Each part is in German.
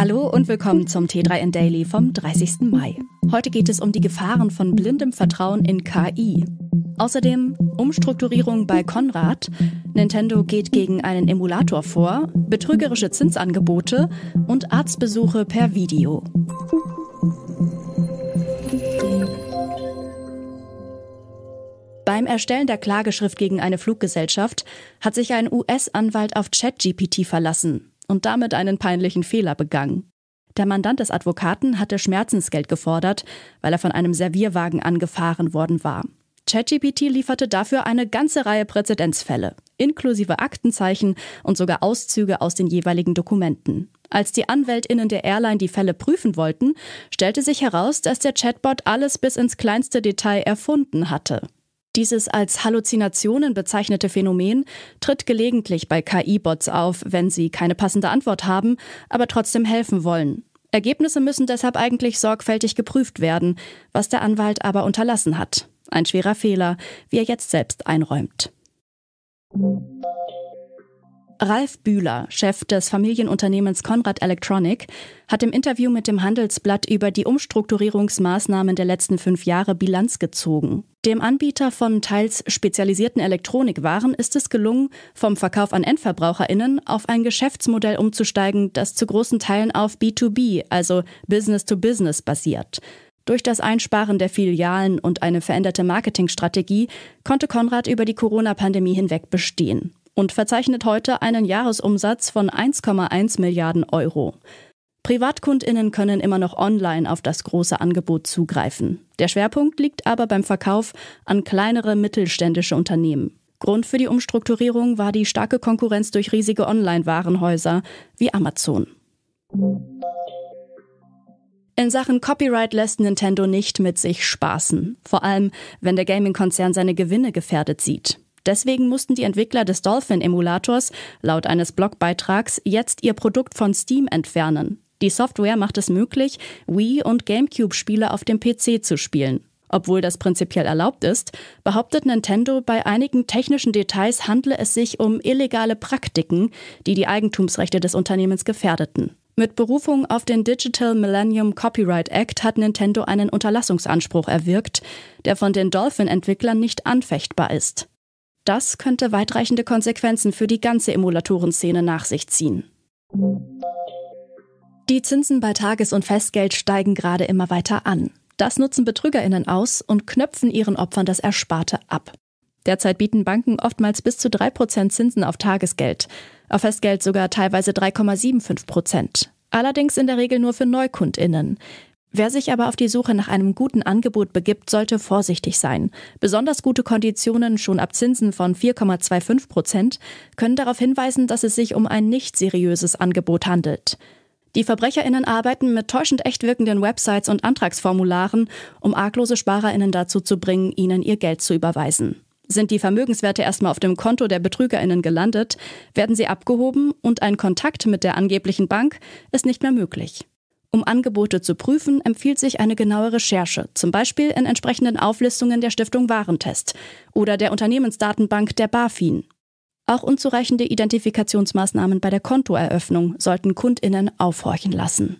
Hallo und willkommen zum T3N Daily vom 30. Mai. Heute geht es um die Gefahren von blindem Vertrauen in KI. Außerdem Umstrukturierung bei Konrad, Nintendo geht gegen einen Emulator vor, betrügerische Zinsangebote und Arztbesuche per Video. Beim Erstellen der Klageschrift gegen eine Fluggesellschaft hat sich ein US-Anwalt auf ChatGPT verlassen und damit einen peinlichen Fehler begangen. Der Mandant des Advokaten hatte Schmerzensgeld gefordert, weil er von einem Servierwagen angefahren worden war. ChatGPT lieferte dafür eine ganze Reihe Präzedenzfälle, inklusive Aktenzeichen und sogar Auszüge aus den jeweiligen Dokumenten. Als die Anwältinnen der Airline die Fälle prüfen wollten, stellte sich heraus, dass der Chatbot alles bis ins kleinste Detail erfunden hatte. Dieses als Halluzinationen bezeichnete Phänomen tritt gelegentlich bei KI-Bots auf, wenn sie keine passende Antwort haben, aber trotzdem helfen wollen. Ergebnisse müssen deshalb eigentlich sorgfältig geprüft werden, was der Anwalt aber unterlassen hat. Ein schwerer Fehler, wie er jetzt selbst einräumt. Ralf Bühler, Chef des Familienunternehmens Conrad Electronic, hat im Interview mit dem Handelsblatt über die Umstrukturierungsmaßnahmen der letzten fünf Jahre Bilanz gezogen. Dem Anbieter von teils spezialisierten Elektronikwaren ist es gelungen, vom Verkauf an Endverbraucherinnen auf ein Geschäftsmodell umzusteigen, das zu großen Teilen auf B2B, also Business to Business, basiert. Durch das Einsparen der Filialen und eine veränderte Marketingstrategie konnte Konrad über die Corona-Pandemie hinweg bestehen und verzeichnet heute einen Jahresumsatz von 1,1 Milliarden Euro. Privatkundinnen können immer noch online auf das große Angebot zugreifen. Der Schwerpunkt liegt aber beim Verkauf an kleinere mittelständische Unternehmen. Grund für die Umstrukturierung war die starke Konkurrenz durch riesige Online-Warenhäuser wie Amazon. In Sachen Copyright lässt Nintendo nicht mit sich spaßen, vor allem wenn der Gaming-Konzern seine Gewinne gefährdet sieht. Deswegen mussten die Entwickler des Dolphin-Emulators laut eines Blogbeitrags jetzt ihr Produkt von Steam entfernen. Die Software macht es möglich, Wii- und GameCube-Spiele auf dem PC zu spielen. Obwohl das prinzipiell erlaubt ist, behauptet Nintendo, bei einigen technischen Details handle es sich um illegale Praktiken, die die Eigentumsrechte des Unternehmens gefährdeten. Mit Berufung auf den Digital Millennium Copyright Act hat Nintendo einen Unterlassungsanspruch erwirkt, der von den Dolphin-Entwicklern nicht anfechtbar ist. Das könnte weitreichende Konsequenzen für die ganze Emulatorenszene nach sich ziehen. Die Zinsen bei Tages- und Festgeld steigen gerade immer weiter an. Das nutzen Betrügerinnen aus und knöpfen ihren Opfern das Ersparte ab. Derzeit bieten Banken oftmals bis zu 3% Zinsen auf Tagesgeld, auf Festgeld sogar teilweise 3,75%. Allerdings in der Regel nur für Neukundinnen. Wer sich aber auf die Suche nach einem guten Angebot begibt, sollte vorsichtig sein. Besonders gute Konditionen schon ab Zinsen von 4,25 können darauf hinweisen, dass es sich um ein nicht seriöses Angebot handelt. Die VerbrecherInnen arbeiten mit täuschend echt wirkenden Websites und Antragsformularen, um arglose SparerInnen dazu zu bringen, ihnen ihr Geld zu überweisen. Sind die Vermögenswerte erstmal auf dem Konto der BetrügerInnen gelandet, werden sie abgehoben und ein Kontakt mit der angeblichen Bank ist nicht mehr möglich. Um Angebote zu prüfen, empfiehlt sich eine genaue Recherche, zum Beispiel in entsprechenden Auflistungen der Stiftung Warentest oder der Unternehmensdatenbank der BaFin. Auch unzureichende Identifikationsmaßnahmen bei der Kontoeröffnung sollten Kundinnen aufhorchen lassen.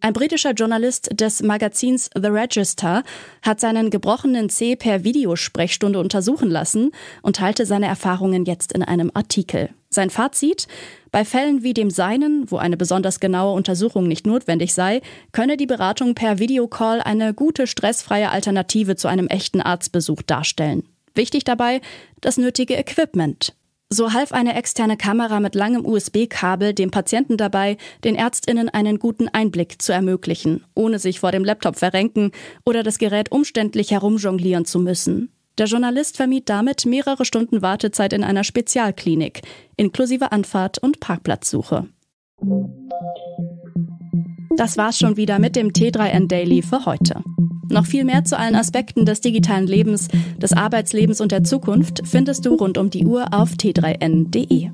Ein britischer Journalist des Magazins The Register hat seinen gebrochenen C per Videosprechstunde untersuchen lassen und teilte seine Erfahrungen jetzt in einem Artikel. Sein Fazit? Bei Fällen wie dem seinen, wo eine besonders genaue Untersuchung nicht notwendig sei, könne die Beratung per Videocall eine gute stressfreie Alternative zu einem echten Arztbesuch darstellen. Wichtig dabei, das nötige Equipment. So half eine externe Kamera mit langem USB-Kabel dem Patienten dabei, den Ärztinnen einen guten Einblick zu ermöglichen, ohne sich vor dem Laptop verrenken oder das Gerät umständlich herumjonglieren zu müssen. Der Journalist vermied damit mehrere Stunden Wartezeit in einer Spezialklinik, inklusive Anfahrt und Parkplatzsuche. Das war's schon wieder mit dem T3N Daily für heute. Noch viel mehr zu allen Aspekten des digitalen Lebens, des Arbeitslebens und der Zukunft findest du rund um die Uhr auf t3n.de.